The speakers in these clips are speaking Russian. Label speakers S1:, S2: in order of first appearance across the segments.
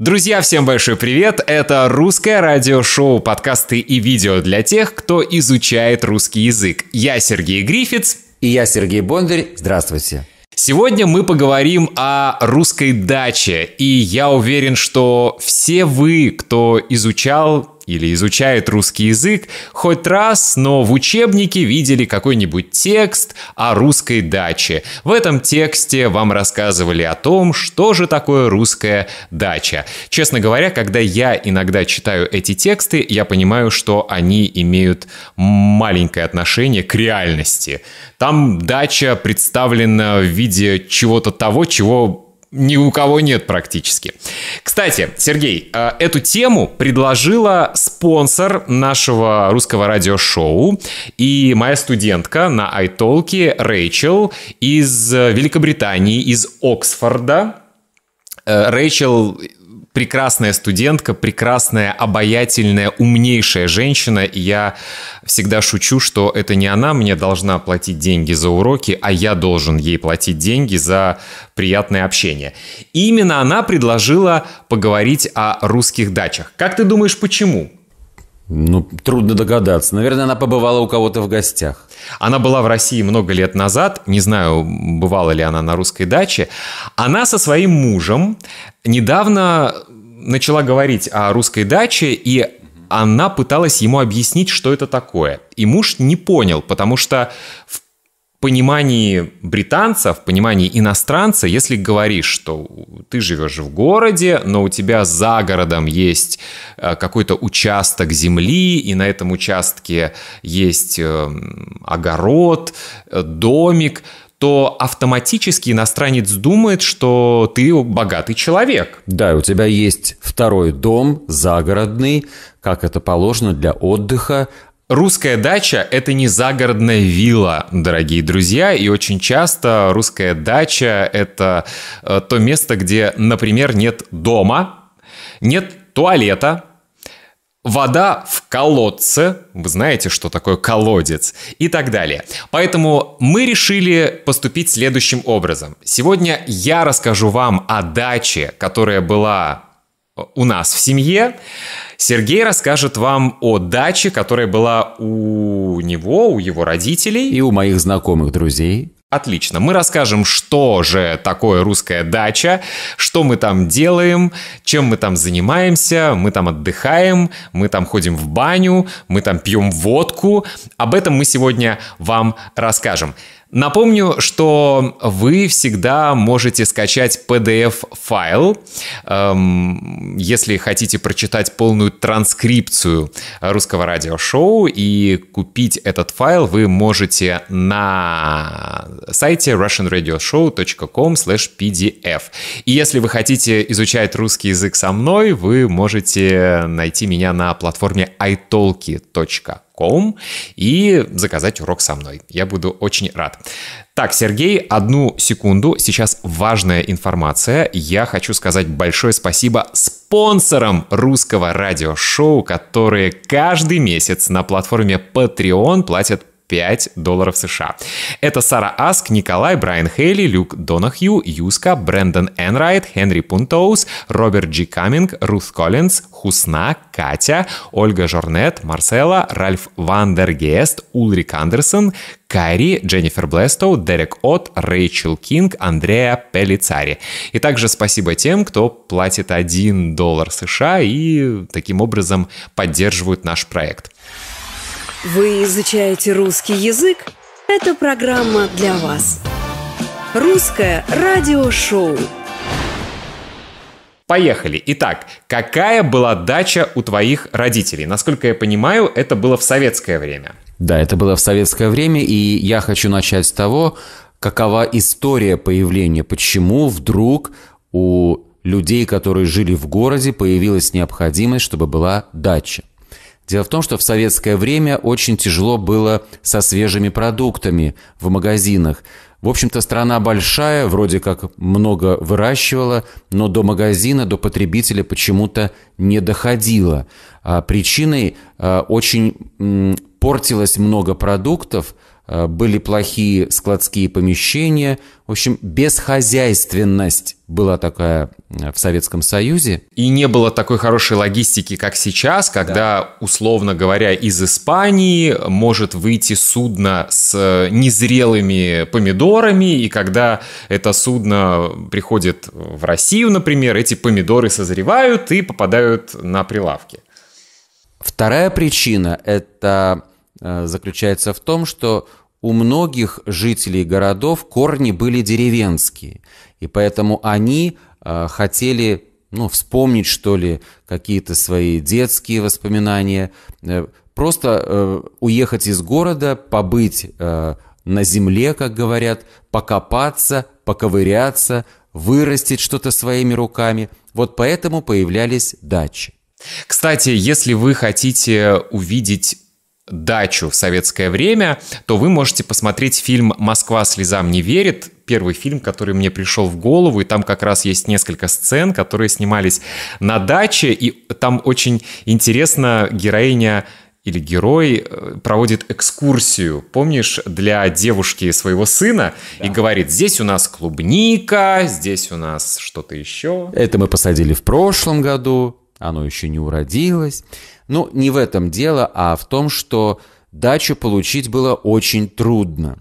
S1: Друзья, всем большой привет! Это русское радиошоу, подкасты и видео для тех, кто изучает русский язык. Я Сергей Грифиц. И я Сергей Бондарь. Здравствуйте. Сегодня мы поговорим о русской даче, и я уверен, что все вы, кто изучал или изучает русский язык, хоть раз, но в учебнике видели какой-нибудь текст о русской даче. В этом тексте вам рассказывали о том, что же такое русская дача. Честно говоря, когда я иногда читаю эти тексты, я понимаю, что они имеют маленькое отношение к реальности. Там дача представлена в виде чего-то того, чего ни у кого нет практически. Кстати, Сергей, э, эту тему предложила спонсор нашего русского радиошоу и моя студентка на айтолке Рэйчел из Великобритании, из Оксфорда. Э, Рэйчел прекрасная студентка, прекрасная, обаятельная, умнейшая женщина. И я всегда шучу, что это не она мне должна платить деньги за уроки, а я должен ей платить деньги за приятное общение. И именно она предложила поговорить о русских дачах. Как ты думаешь, почему? Ну, трудно догадаться. Наверное, она побывала у кого-то в гостях. Она была в России много лет назад. Не знаю, бывала ли она на русской даче. Она со своим мужем недавно начала говорить о русской даче и она пыталась ему объяснить, что это такое. И муж не понял, потому что в понимании британца, в понимании иностранца, если говоришь, что ты живешь в городе, но у тебя за городом есть э, какой-то участок земли, и на этом участке есть эм, огород, э, домик, то
S2: автоматически иностранец думает, что ты богатый человек. Да, у тебя есть второй дом, загородный, как это положено для отдыха,
S1: Русская дача – это не загородная вилла, дорогие друзья, и очень часто русская дача – это э, то место, где, например, нет дома, нет туалета, вода в колодце, вы знаете, что такое колодец, и так далее. Поэтому мы решили поступить следующим образом. Сегодня я расскажу вам о даче, которая была у нас в семье. Сергей расскажет вам о даче, которая была у него, у его родителей. И у моих знакомых друзей. Отлично. Мы расскажем, что же такое русская дача, что мы там делаем, чем мы там занимаемся, мы там отдыхаем, мы там ходим в баню, мы там пьем водку. Об этом мы сегодня вам расскажем. Напомню, что вы всегда можете скачать PDF-файл, эм, если хотите прочитать полную транскрипцию русского радиошоу и купить этот файл, вы можете на сайте russianradioshow.com pdf. И если вы хотите изучать русский язык со мной, вы можете найти меня на платформе italki.com Ком и заказать урок со мной. Я буду очень рад. Так, Сергей, одну секунду. Сейчас важная информация. Я хочу сказать большое спасибо спонсорам русского радиошоу, которые каждый месяц на платформе Patreon платят 5 долларов США. Это Сара Аск, Николай, Брайан Хейли, Люк Донахью, Юска, Брэндон Энрайт, Хенри Пунтоус, Роберт Джи Каминг, Рус Коллинз, Хусна, Катя, Ольга Жорнет, Марсела, Ральф Вандергест, Улрик Андерсон, Кайри, Дженнифер Блестоу, Дерек От, Рэйчел Кинг, Андреа Пелицари. И также спасибо тем, кто платит 1 доллар США и таким образом поддерживают наш проект. Вы изучаете русский язык? Это программа для вас. Русское радиошоу. Поехали. Итак, какая была дача у твоих родителей? Насколько я понимаю, это было в советское
S2: время. Да, это было в советское время, и я хочу начать с того, какова история появления, почему вдруг у людей, которые жили в городе, появилась необходимость, чтобы была дача. Дело в том, что в советское время очень тяжело было со свежими продуктами в магазинах. В общем-то, страна большая, вроде как много выращивала, но до магазина, до потребителя почему-то не доходило. А причиной а, очень м, портилось много продуктов – Э, были плохие складские помещения. В общем, бесхозяйственность была такая э, в Советском Союзе. И
S1: не было такой хорошей логистики, как сейчас, когда, да. условно говоря, из Испании может выйти судно с э, незрелыми помидорами, и когда это судно приходит в Россию, например, эти помидоры созревают
S2: и попадают на прилавки. Вторая причина – это Э, заключается в том, что у многих жителей городов корни были деревенские, и поэтому они э, хотели ну, вспомнить, что ли, какие-то свои детские воспоминания, э, просто уехать из города, побыть на земле, как говорят, покопаться, поковыряться, вырастить что-то своими руками. Вот поэтому появлялись дачи. Кстати, если вы хотите увидеть
S1: дачу в советское время, то вы можете посмотреть фильм «Москва слезам не верит», первый фильм, который мне пришел в голову, и там как раз есть несколько сцен, которые снимались на даче, и там очень интересно героиня или герой э, проводит экскурсию, помнишь, для девушки своего сына да. и говорит, здесь
S2: у нас клубника, здесь у нас что-то еще. Это мы посадили в прошлом году, оно еще не уродилось. Ну, не в этом дело, а в том, что дачу получить было очень трудно.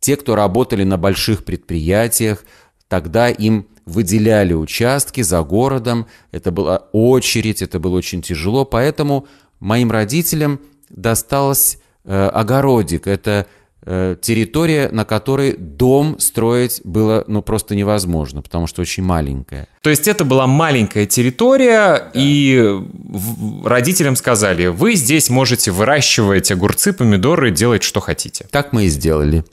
S2: Те, кто работали на больших предприятиях, тогда им выделяли участки за городом. Это была очередь, это было очень тяжело. Поэтому моим родителям досталось э, огородик. Это Э, территория, на которой дом строить было ну просто невозможно, потому что очень маленькая. То есть это была маленькая
S1: территория, да. и родителям сказали, вы здесь можете выращивать
S2: огурцы, помидоры, делать что хотите. Так мы и сделали.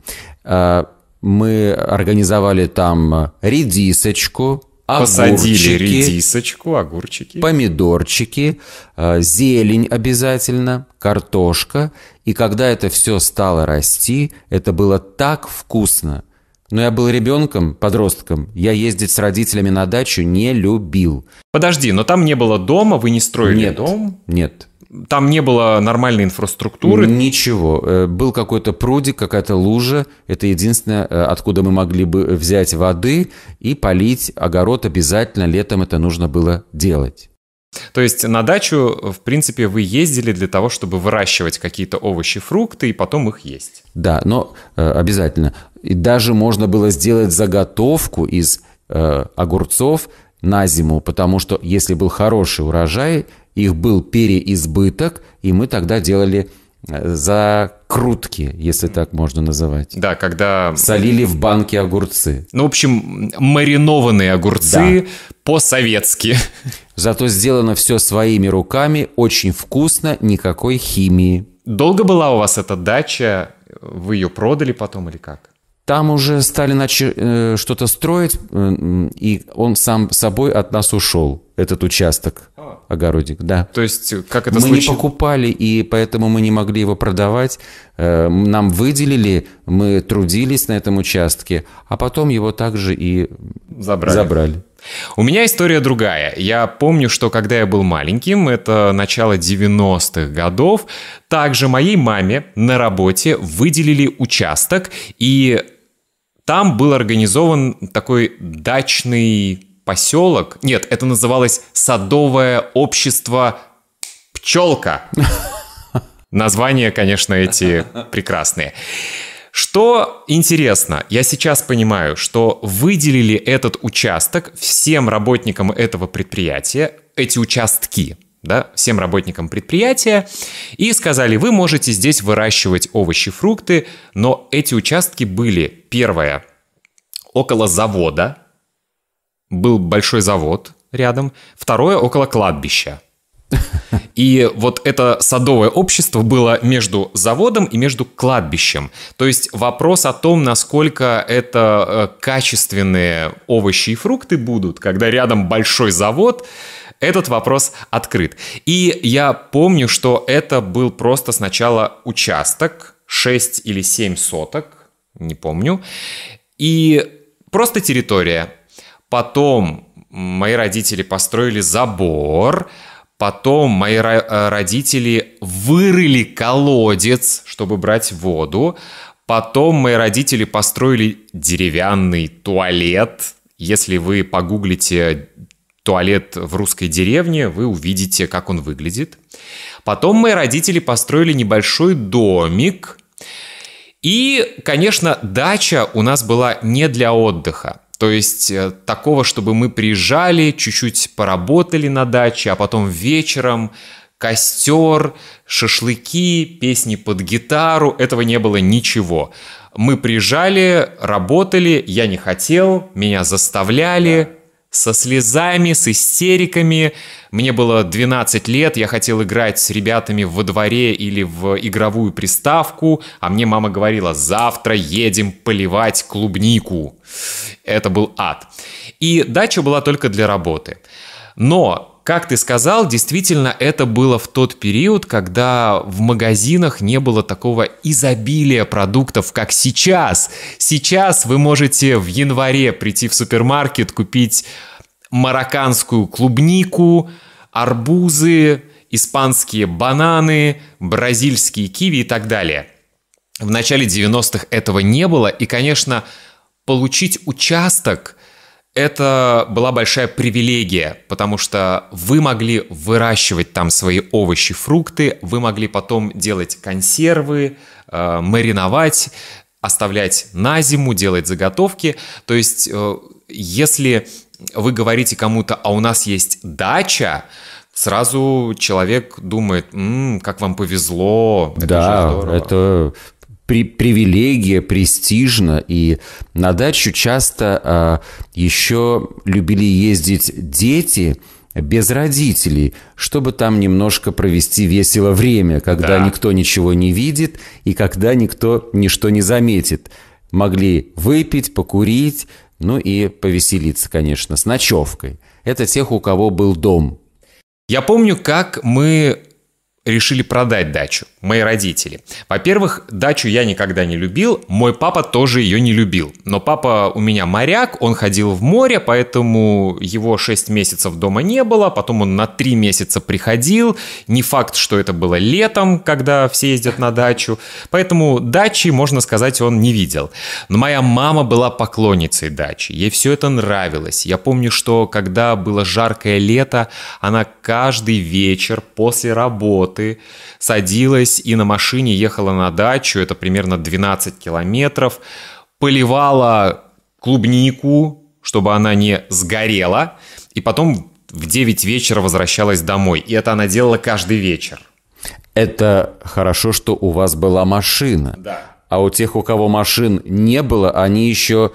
S2: Э, мы организовали там редисочку, Посадили огурчики, редисочку, огурчики, помидорчики, э, зелень обязательно, картошка. И когда это все стало расти, это было так вкусно. Но я был ребенком, подростком. Я ездить с родителями на дачу не любил. Подожди, но там не было дома, вы не строили нет, дом? Нет. Там не было нормальной инфраструктуры? Ничего. Э, был какой-то прудик, какая-то лужа. Это единственное, э, откуда мы могли бы взять воды и полить огород обязательно. Летом это нужно было делать.
S1: То есть на дачу, в принципе, вы ездили для того, чтобы выращивать какие-то
S2: овощи, фрукты и потом их есть. Да, но э, обязательно. И даже можно было сделать заготовку из э, огурцов на зиму, потому что если был хороший урожай, их был переизбыток, и мы тогда делали закрутки, если так можно называть. Да, когда... Солили в банке огурцы. Ну, в общем, маринованные огурцы да. по-советски. Зато сделано все своими руками, очень вкусно, никакой химии. Долго была у вас эта дача? Вы ее продали потом или как? Там уже стали начи... Э, что-то строить, э, и он сам собой от нас ушел, этот участок а. огородик, да.
S1: То есть, как это случилось? Мы случилось? не
S2: покупали, и поэтому мы не могли его продавать. Э, нам выделили, мы трудились на этом участке, а потом его также и забрали. забрали. У меня история другая. Я помню,
S1: что когда я был маленьким, это начало 90-х годов, также моей маме на работе выделили участок, и там был организован такой дачный поселок. Нет, это называлось Садовое общество Пчелка. Названия, конечно, эти прекрасные. Что интересно, я сейчас понимаю, что выделили этот участок всем работникам этого предприятия, эти участки, да, всем работникам предприятия и сказали, вы можете здесь выращивать овощи, фрукты, но эти участки были, первое, около завода, был большой завод рядом, второе, около кладбища. И вот это садовое общество было между заводом и между кладбищем. То есть вопрос о том, насколько это э, качественные овощи и фрукты будут, когда рядом большой завод, этот вопрос открыт. И я помню, что это был просто сначала участок, 6 или 7 соток, не помню, и просто территория. Потом мои родители построили забор, потом мои э, родители вырыли колодец, чтобы брать воду, потом мои родители построили деревянный туалет, если вы погуглите туалет в русской деревне, вы увидите, как он выглядит. Потом мои родители построили небольшой домик. И, конечно, дача у нас была не для отдыха. То есть э, такого, чтобы мы приезжали, чуть-чуть поработали на даче, а потом вечером костер, шашлыки, песни под гитару, этого не было ничего. Мы приезжали, работали, я не хотел, меня заставляли, со слезами, с истериками. Мне было 12 лет, я хотел играть с ребятами во дворе или в игровую приставку, а мне мама говорила, завтра едем поливать клубнику. Это был ад. И дача была только для работы. Но как ты сказал, действительно это было в тот период, когда в магазинах не было такого изобилия продуктов, как сейчас. Сейчас вы можете в январе прийти в супермаркет, купить марокканскую клубнику, арбузы, испанские бананы, бразильские киви и так далее. В начале 90-х этого не было, и, конечно, получить участок – это была большая привилегия, потому что вы могли выращивать там свои овощи, фрукты, вы могли потом делать консервы, э, мариновать, оставлять на зиму, делать заготовки. То есть, э, если вы говорите кому-то, а у нас есть дача,
S2: сразу человек думает, М, как вам повезло. Это да, это при, привилегия, престижно, и на дачу часто э, а, еще любили ездить дети без родителей, чтобы там немножко провести весело время, когда да. никто ничего не видит и когда никто ничто не заметит. Могли выпить, покурить, ну и повеселиться, конечно, с ночевкой. Это тех, у кого был дом. Я помню, как мы решили продать дачу, мои родители.
S1: Во-первых, дачу я никогда не любил, мой папа тоже ее не любил. Но папа у меня моряк, он ходил в море, поэтому его 6 месяцев дома не было, потом он на 3 месяца приходил. Не факт, что это было летом, когда все ездят на дачу, поэтому дачи, можно сказать, он не видел. Но моя мама была поклонницей дачи, ей все это нравилось. Я помню, что когда было жаркое лето, она каждый вечер после работы ты садилась и на машине ехала на дачу, это примерно 12 километров, поливала клубнику, чтобы она не сгорела, и потом в 9 вечера
S2: возвращалась домой. И это она делала каждый вечер. Это хорошо, что у вас была машина. Да. А у тех, у кого машин не было, они еще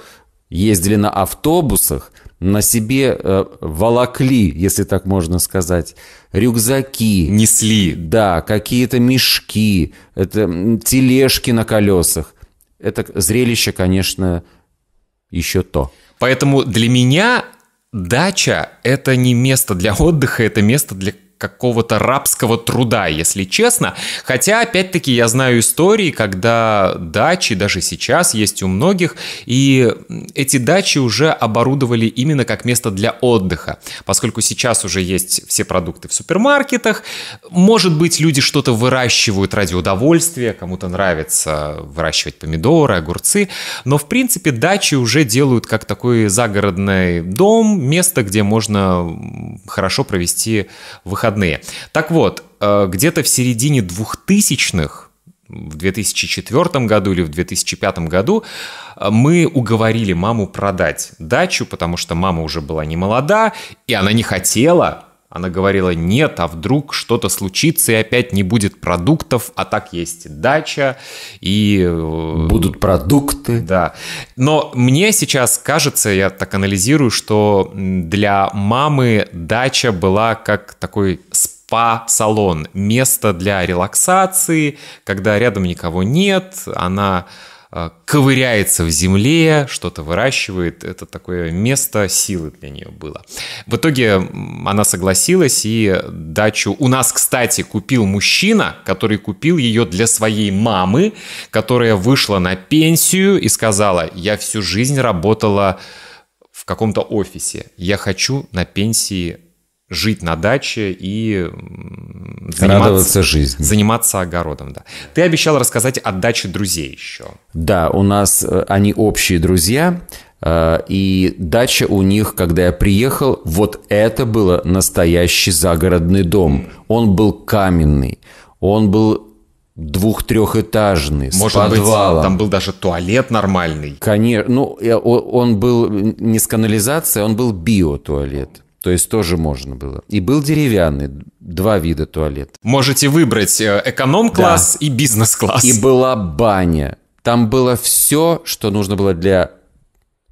S2: ездили на автобусах – на себе э, волокли, если так можно сказать, рюкзаки. Несли. Да, какие-то мешки, это тележки на колесах. Это зрелище, конечно, еще то. Поэтому для меня дача – это не место для отдыха,
S1: это место для какого-то рабского труда, если честно. Хотя, опять-таки, я знаю истории, когда дачи даже сейчас есть у многих, и эти дачи уже оборудовали именно как место для отдыха. Поскольку сейчас уже есть все продукты в супермаркетах, может быть, люди что-то выращивают ради удовольствия, кому-то нравится выращивать помидоры, огурцы, но, в принципе, дачи уже делают как такой загородный дом, место, где можно хорошо провести выходные выходные. Так вот, э, где-то в середине 2000-х в 2004 году или в 2005 году э, мы уговорили маму продать дачу, потому что мама уже была не молода, и она не хотела она говорила, нет, а вдруг что-то случится и опять не будет продуктов, а так есть дача и... Э, Будут продукты. Да. Но мне сейчас кажется, я так анализирую, что для мамы дача была как такой спа-салон, место для релаксации, когда рядом никого нет, она Э, ковыряется в земле, что-то выращивает. Это такое место силы для нее было. В итоге она согласилась и дачу у нас, кстати, купил мужчина, который купил ее для своей мамы, которая вышла на пенсию и сказала, я всю жизнь работала в каком-то офисе, я хочу на пенсии жить на даче и
S2: радоваться жизни.
S1: Заниматься огородом, да. Ты обещал
S2: рассказать о даче друзей еще. Да, у нас э, они общие друзья, э, и дача у них, когда я приехал, вот это было настоящий загородный дом. Он был каменный, он был двух-трехэтажный, Может с подвалом. Быть, там был даже туалет нормальный. Конечно, ну, он был не с канализацией, он был биотуалет. То есть тоже можно было. И был деревянный, два вида туалет. Можете выбрать э, эконом-класс да. и бизнес-класс. И была баня. Там было все, что нужно было для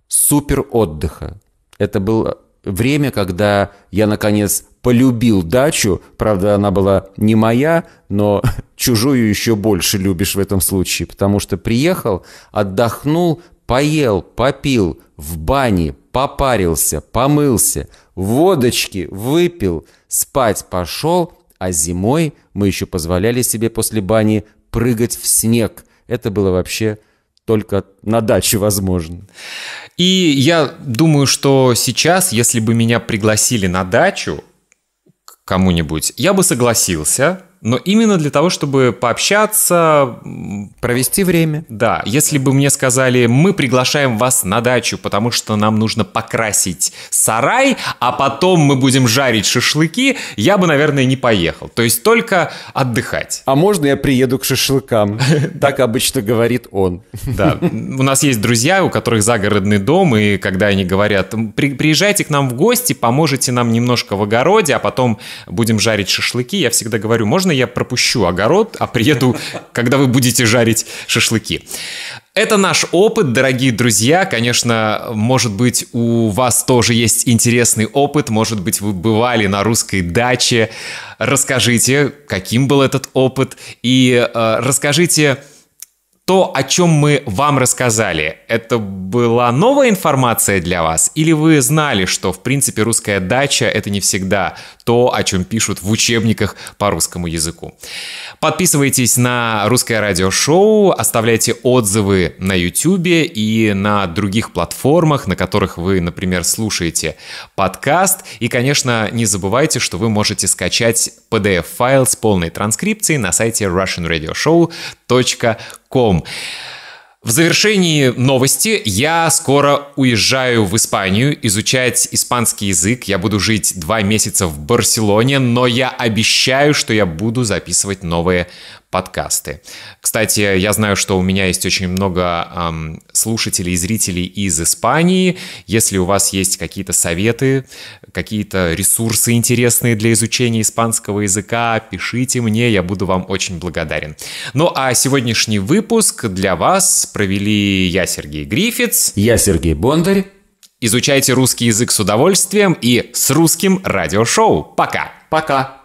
S2: супер отдыха. Это было время, когда я, наконец, полюбил дачу. Правда, она была не моя, но чужую еще больше любишь в этом случае, потому что приехал, отдохнул, поел, попил, в бане, попарился, помылся, водочки выпил, спать пошел, а зимой мы еще позволяли себе после бани прыгать в снег. Это было вообще только на даче возможно. И
S1: я думаю, что сейчас, если бы меня пригласили на дачу, кому-нибудь, я бы согласился, но именно для того, чтобы пообщаться... Провести время. Да, если бы мне сказали, мы приглашаем вас на дачу, потому что нам нужно покрасить сарай, а потом мы будем жарить шашлыки, я бы, наверное, не поехал. То есть только отдыхать. А можно я приеду к шашлыкам? Так обычно говорит он. Да, у нас есть друзья, у которых загородный дом, и когда они говорят, приезжайте к нам в гости, поможете нам немножко в огороде, а потом будем жарить шашлыки, я всегда говорю, можно можно я пропущу огород, а приеду, когда вы будете жарить шашлыки? Это наш опыт, дорогие друзья. Конечно, может быть, у вас тоже есть интересный опыт. Может быть, вы бывали на русской даче. Расскажите, каким был этот опыт. И э, расскажите то, о чем мы вам рассказали, это была новая информация для вас? Или вы знали, что, в принципе, русская дача — это не всегда то, о чем пишут в учебниках по русскому языку? Подписывайтесь на «Русское радио шоу», оставляйте отзывы на YouTube и на других платформах, на которых вы, например, слушаете подкаст. И, конечно, не забывайте, что вы можете скачать PDF-файл с полной транскрипцией на сайте russianradioshow.com ком. В завершении новости я скоро уезжаю в Испанию изучать испанский язык. Я буду жить два месяца в Барселоне, но я обещаю, что я буду записывать новые подкасты. Кстати, я знаю, что у меня есть очень много эм, слушателей и зрителей из Испании. Если у вас есть какие-то советы, какие-то ресурсы интересные для изучения испанского языка, пишите мне, я буду вам очень благодарен. Ну а сегодняшний выпуск для вас провели я, Сергей Грифиц. Я, Сергей Бондарь. Изучайте русский язык с удовольствием и с русским радиошоу. Пока! Пока!